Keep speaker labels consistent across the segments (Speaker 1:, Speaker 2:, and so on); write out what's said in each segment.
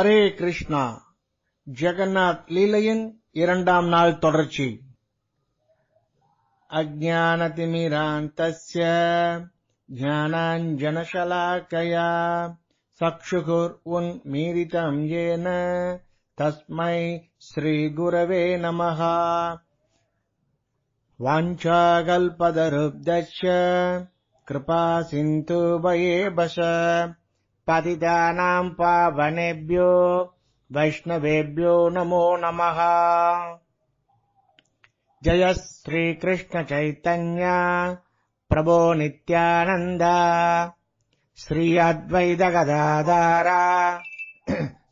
Speaker 1: अरे कृष्णा जगन्नाथलीलयन् इरण्डाम् नाल्तो
Speaker 2: अज्ञानतिमिरान्तस्य ज्ञानाञ्जनशलाकया
Speaker 1: सक्षुः उन्मीरितम् येन तस्मै श्रीगुरवे नमः वाञ्छागल्पदरुब्दश्च
Speaker 2: कृपा सिन्तु वये पतितानाम् पावनेभ्यो वैष्णवेभ्यो नमो नमः जय श्रीकृष्णचैतन्या प्रभो नित्यानन्द श्री अद्वैतगदादारा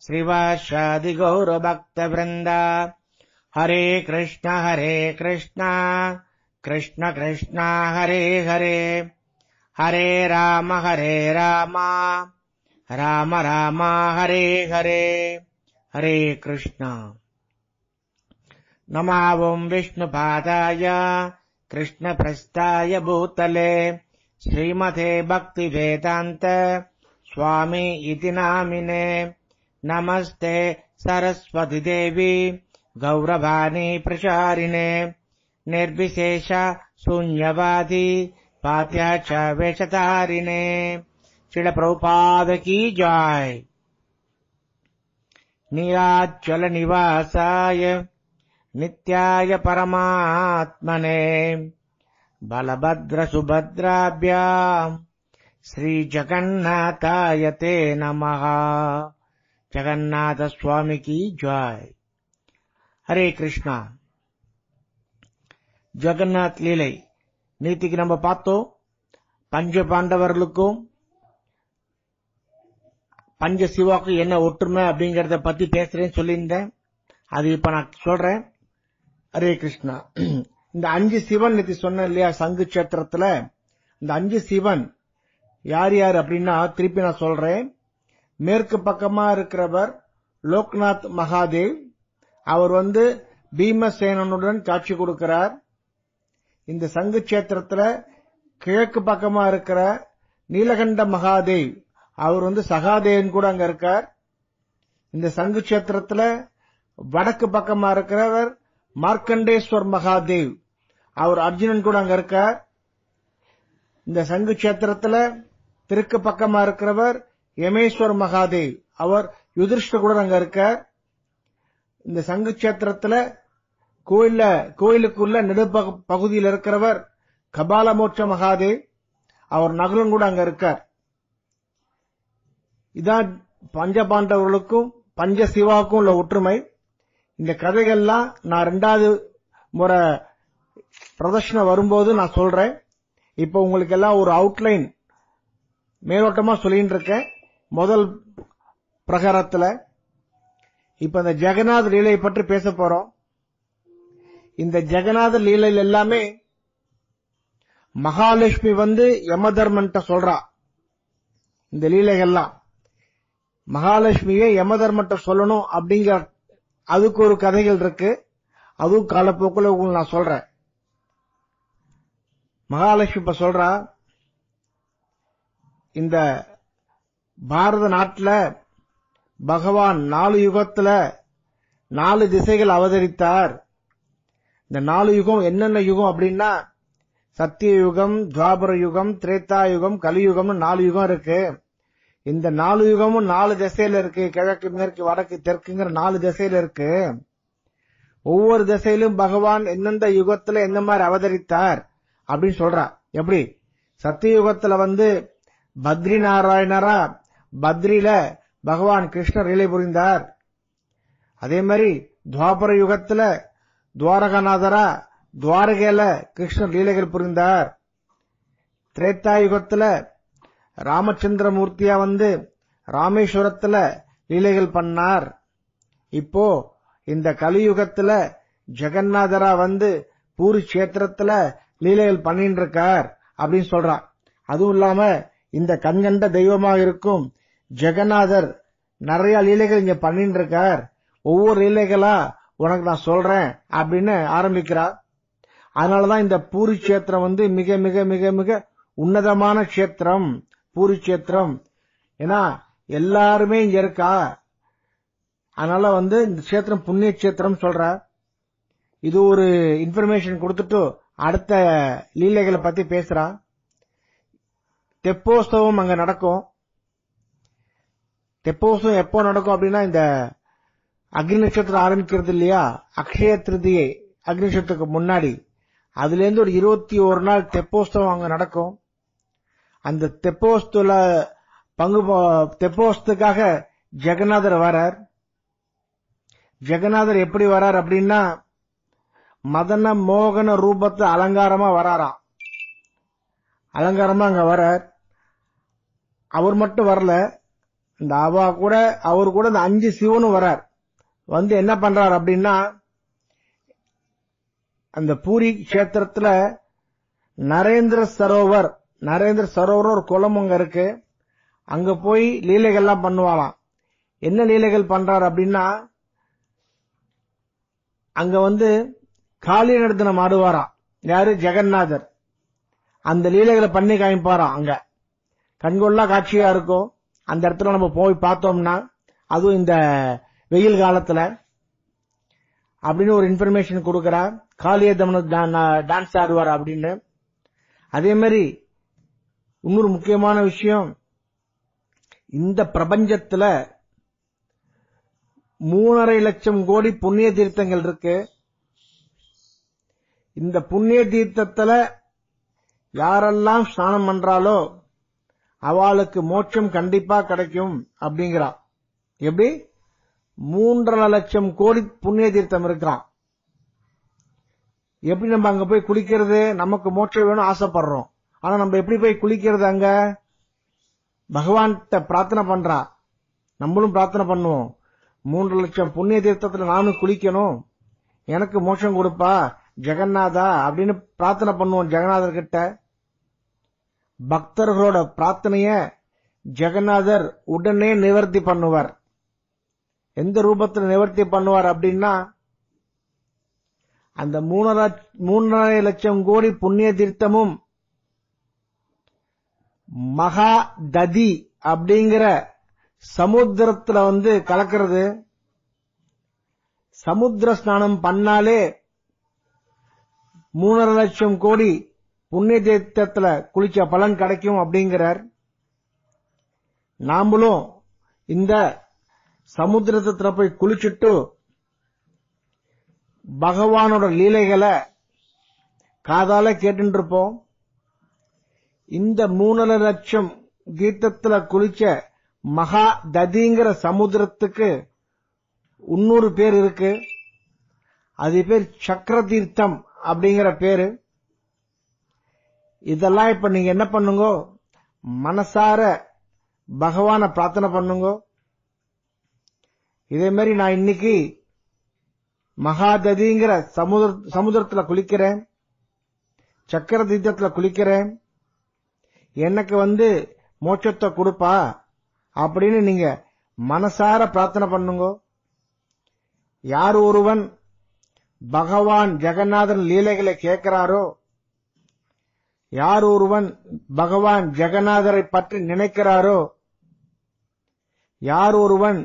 Speaker 2: श्रीवाशादिगौरभक्तवृन्द हरे कृष्ण हरे कृष्ण कृष्ण कृष्ण हरे हरे हरे राम हरे राम राम राम हरे हरे हरे कृष्ण नमावम् विष्णुपादाय कृष्णप्रस्थाय भूतले श्रीमते भक्तिवेदान्त स्वामी इति नामिने नमस्ते देवी गौरवानी प्रचारिणे निर्विशेष शून्यवादी वेषधारिणे श्रील प्रभुपाद की जय नीलाचल निवासाय नित्याय परमात्मने बलभद्र सुभद्राभ्याम् श्रीजगन्नाथाय ते नमः जगन्नाथ स्वामी की जय हरे कृष्णा ஜெகநாத் லீலை நேத்திக்கு நம்ம பார்த்தோம் பஞ்ச பாண்டவர்களுக்கும் பஞ்ச சிவாவுக்கு என்ன ஒற்றுமை அப்படிங்கறத பத்தி பேசுறேன்னு சொல்லியிருந்தேன் அது இப்ப நான் சொல்றேன்
Speaker 1: ஹரே கிருஷ்ணா இந்த அஞ்சு சிவன் நேற்று சொன்னேன் இல்லையா சங்கு சேத்திரத்துல இந்த அஞ்சு சிவன் யார் யார் அப்படின்னா திருப்பி நான் சொல்றேன் மேற்கு பக்கமா இருக்கிறவர் லோக்நாத் மகாதேவ் அவர் வந்து பீமசேனனுடன் காட்சி கொடுக்கிறார் இந்த சங்கு சேத்திரத்துல கிழக்கு பக்கமா இருக்கிற நீலகண்ட மகாதேவ் அவர் வந்து சகாதேவன் கூட அங்க இருக்கார் இந்த சங்கு கஷேத்திரத்துல வடக்கு பக்கமா இருக்கிறவர் மார்க்கண்டேஸ்வர் மகாதேவ் அவர் அர்ஜுனன் கூட அங்க இருக்கார் இந்த சங்கு கஷேத்திரத்துல திருக்கு பக்கமா இருக்கிறவர் யமேஸ்வர் மகாதேவ் அவர் யுதிர்ஷ்ட கூட அங்க இருக்கார் இந்த சங்கு கஷேத்திரத்துல கோயில்ல கோயிலுக்குள்ள நெடு பகுதியில் இருக்கிறவர் கபாலமோட்ச மகாதேவ் அவர் நகுலன் கூட அங்க இருக்கார் இதான் பஞ்ச பாண்டவர்களுக்கும் பஞ்ச சிவாவுக்கும் உள்ள ஒற்றுமை இந்த கதைகள்லாம் நான் ரெண்டாவது முறை பிரதர்ஷனம் வரும்போது நான் சொல்றேன் இப்போ உங்களுக்கு எல்லாம் ஒரு அவுட்லைன் மேலோட்டமா சொல்லிட்டு இருக்கேன் முதல் பிரகாரத்துல இப்ப இந்த ஜெகநாத லீலை பற்றி பேச போறோம் இந்த ஜெகநாத லீலையில் எல்லாமே மகாலட்சுமி வந்து யமதர்மன்ட்ட சொல்றா இந்த லீலைகள்லாம் மகாலட்சுமியை யமதர்மட்ட சொல்லணும் அப்படிங்கிற அதுக்கு ஒரு கதைகள் இருக்கு அதுவும் காலப்போக்கில் உங்களுக்கு நான் சொல்றேன் மகாலட்சுமி இப்ப சொல்றா இந்த பாரத நாட்டில் பகவான் நாலு யுகத்துல நாலு திசைகள் அவதரித்தார் இந்த நாலு யுகம் என்னென்ன யுகம் அப்படின்னா சத்திய யுகம் துவாபர யுகம் திரேத்தா யுகம் கலியுகம்னு நாலு யுகம் இருக்கு இந்த நாலு யுகமும் நாலு திசையில இருக்கு கிழக்கு மேற்கு வடக்கு தெற்குங்கிற நாலு திசையில இருக்கு ஒவ்வொரு திசையிலும் பகவான் எந்தெந்த யுகத்துல எந்த மாதிரி அவதரித்தார் அப்படின்னு சொல்றா எப்படி சத்தியுகத்துல வந்து பத்ரி நாராயணரா பத்ரியில பகவான் கிருஷ்ணர் லீலை புரிந்தார் அதே மாதிரி துவாபர யுகத்துல துவாரகநாதரா துவாரகையில கிருஷ்ணர் லீலைகள் புரிந்தார் திரேத்தா யுகத்துல ராமச்சந்திரமூர்த்தியா வந்து ராமேஸ்வரத்துல லீலைகள் பண்ணார் இப்போ இந்த கலியுகத்துல ஜெகநாதரா வந்து பூரி கஷேத்திரத்துல லீலைகள் பண்ணிட்டு இருக்கார் அப்படின்னு சொல்றா அதுவும் இல்லாம இந்த கண்கண்ட தெய்வமாக இருக்கும் ஜெகநாதர் நிறைய லீலைகள் இங்க பண்ணிட்டு இருக்கார் ஒவ்வொரு லீலைகளா உனக்கு நான் சொல்றேன் அப்படின்னு ஆரம்பிக்கிறார் அதனாலதான் இந்த பூரி கஷேத்திரம் வந்து மிக மிக மிக மிக உன்னதமான கஷேத்திரம் பூரிஷேத்திரம் ஏன்னா எல்லாருமே இங்க இருக்கா அதனால வந்து இந்த கஷேத்திரம் புண்ணிய கஷேத்திரம் சொல்ற இது ஒரு இன்ஃபர்மேஷன் கொடுத்துட்டு அடுத்த லீலைகளை பத்தி பேசுறா தெப்போஸ்தவம் அங்க நடக்கும் தெப்போஸ்தவம் எப்போ நடக்கும் அப்படின்னா இந்த அக்னி நட்சத்திரம் ஆரம்பிக்கிறது இல்லையா அக்ஷய திருதியை அக்னி நட்சத்திரத்துக்கு முன்னாடி அதுல இருந்து ஒரு இருபத்தி ஒரு நாள் தெப்போஸ்தவம் அங்க நடக்கும் அந்த தெப்போஸ்துல பங்கு தெப்போஸ்துக்காக ஜெகநாதர் வரார் ஜெகநாதர் எப்படி வரார் அப்படின்னா மதன மோகன ரூபத்தை அலங்காரமா வராராம் அலங்காரமா அங்க வரார் அவர் மட்டும் வரல இந்த அவா கூட அவர் கூட இந்த அஞ்சு சிவனும் வரார் வந்து என்ன பண்றார் அப்படின்னா அந்த பூரி கஷேத்திரத்துல நரேந்திர சரோவர் நரேந்திர சரோவர் ஒரு குளம் அங்க இருக்கு அங்க போய் லீலைகள்லாம் பண்ணுவாளாம் என்ன லீலைகள் பண்றாரு அப்படின்னா அங்க வந்து காளி நடத்தின ஆடுவாராம் யாரு ஜெகநாதர் அந்த லீலைகளை பண்ணி காமிப்பாராம் அங்க கண்கொள்ளா காட்சியா இருக்கும் அந்த இடத்துல நம்ம போய் பார்த்தோம்னா அதுவும் இந்த வெயில் காலத்துல அப்படின்னு ஒரு இன்ஃபர்மேஷன் கொடுக்குறா காளிய தமனு டான்ஸ் ஆடுவார் அப்படின்னு அதே மாதிரி இன்னொரு முக்கியமான விஷயம் இந்த பிரபஞ்சத்துல மூணரை லட்சம் கோடி புண்ணிய தீர்த்தங்கள் இருக்கு இந்த புண்ணிய தீர்த்தத்துல யாரெல்லாம் ஸ்நானம் பண்றாலோ அவளுக்கு மோட்சம் கண்டிப்பா கிடைக்கும் அப்படிங்கிறா எப்படி மூன்றரை லட்சம் கோடி புண்ணிய தீர்த்தம் இருக்கிறான் எப்படி நம்ம அங்க போய் குளிக்கிறது நமக்கு மோட்சம் வேணும் ஆசைப்படுறோம் ஆனா நம்ம எப்படி போய் குளிக்கிறது அங்க பகவான்கிட்ட பிரார்த்தனை பண்றா நம்மளும் பிரார்த்தனை பண்ணுவோம் மூன்று லட்சம் புண்ணிய தீர்த்தத்துல நானும் குளிக்கணும் எனக்கு மோஷம் கொடுப்பா ஜெகநாதா அப்படின்னு பிரார்த்தனை பண்ணுவோம் ஜெகநாதர் கிட்ட பக்தர்களோட பிரார்த்தனைய ஜெகநாதர் உடனே நிவர்த்தி பண்ணுவார் எந்த ரூபத்தில் நிவர்த்தி பண்ணுவார் அப்படின்னா அந்த மூணரை மூணரை லட்சம் கோடி புண்ணிய தீர்த்தமும் மகா ததி அப்படிங்கிற சமுத்திரத்துல வந்து கலக்கிறது சமுத்திர ஸ்நானம் பண்ணாலே மூணரை லட்சம் கோடி புண்ணிய தீர்த்தத்துல குளிச்ச பலன் கிடைக்கும் அப்படிங்கிறார் நாமளும் இந்த சமுத்திரத்துல போய் குளிச்சுட்டு பகவானோட லீலைகளை காதால கேட்டுருப்போம் இந்த மூணரை லட்சம் தீர்த்தத்துல குளிச்ச மகா ததிங்கிற சமுத்திரத்துக்கு இன்னொரு பேர் இருக்கு அது பேர் சக்கர தீர்த்தம் அப்படிங்கிற பேரு இதெல்லாம் இப்ப நீங்க என்ன பண்ணுங்க மனசார பகவான பிரார்த்தனை பண்ணுங்க இதே மாதிரி நான் இன்னைக்கு மகாததிங்கிற சமுதிர சமுதிரத்துல குளிக்கிறேன் சக்கர தீர்த்தத்துல குளிக்கிறேன் எனக்கு வந்து மோட்சத்தை கொடுப்பா அப்படின்னு நீங்க மனசார பிரார்த்தனை பண்ணுங்க யார் ஒருவன் பகவான் ஜெகநாதன் லீலைகளை கேட்கிறாரோ யார் ஒருவன் பகவான் ஜெகநாதரை பற்றி நினைக்கிறாரோ யார் ஒருவன்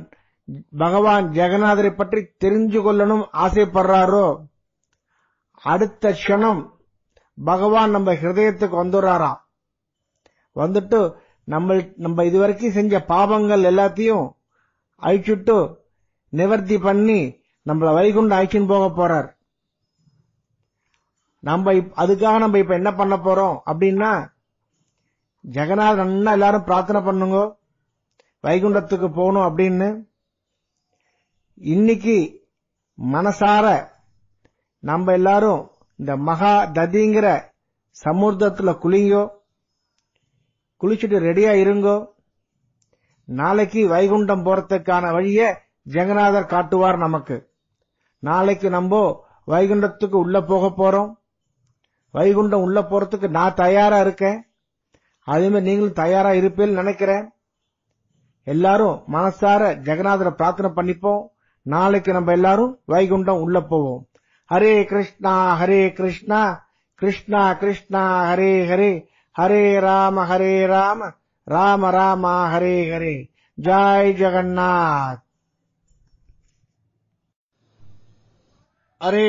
Speaker 1: பகவான் ஜெகநாதரை பற்றி தெரிஞ்சு கொள்ளணும் ஆசைப்படுறாரோ அடுத்த க்ஷணம் பகவான் நம்ம ஹிருதயத்துக்கு வந்துடுறாராம் வந்துட்டு நம்ம நம்ம இதுவரைக்கும் செஞ்ச பாவங்கள் எல்லாத்தையும் அழிச்சுட்டு நிவர்த்தி பண்ணி நம்மள வைகுண்ட அழிச்சுன்னு போக போறார் நம்ம அதுக்காக நம்ம இப்ப என்ன பண்ண போறோம் அப்படின்னா ஜெகநாத அண்ணா எல்லாரும் பிரார்த்தனை பண்ணுங்க வைகுண்டத்துக்கு போகணும் அப்படின்னு இன்னைக்கு மனசார நம்ம எல்லாரும் இந்த மகா ததிங்கிற சமுர்தத்துல குளிங்கோ குளிச்சுட்டு ரெடியா இருங்கோ நாளைக்கு வைகுண்டம் போறதுக்கான வழிய ஜெகநாதர் காட்டுவார் நமக்கு நாளைக்கு நம்ம வைகுண்டத்துக்கு உள்ள போக போறோம் வைகுண்டம் உள்ள போறதுக்கு நான் தயாரா இருக்கேன் மாதிரி நீங்களும் தயாரா இருப்பேன்னு நினைக்கிறேன் எல்லாரும் மனசார ஜெகநாதரை பிரார்த்தனை பண்ணிப்போம் நாளைக்கு நம்ம எல்லாரும் வைகுண்டம் உள்ள போவோம் ஹரே கிருஷ்ணா ஹரே கிருஷ்ணா கிருஷ்ணா கிருஷ்ணா ஹரே ஹரே हरे राम हरे राम राम राम हरे हरे जय
Speaker 2: जगन्नाथ अरे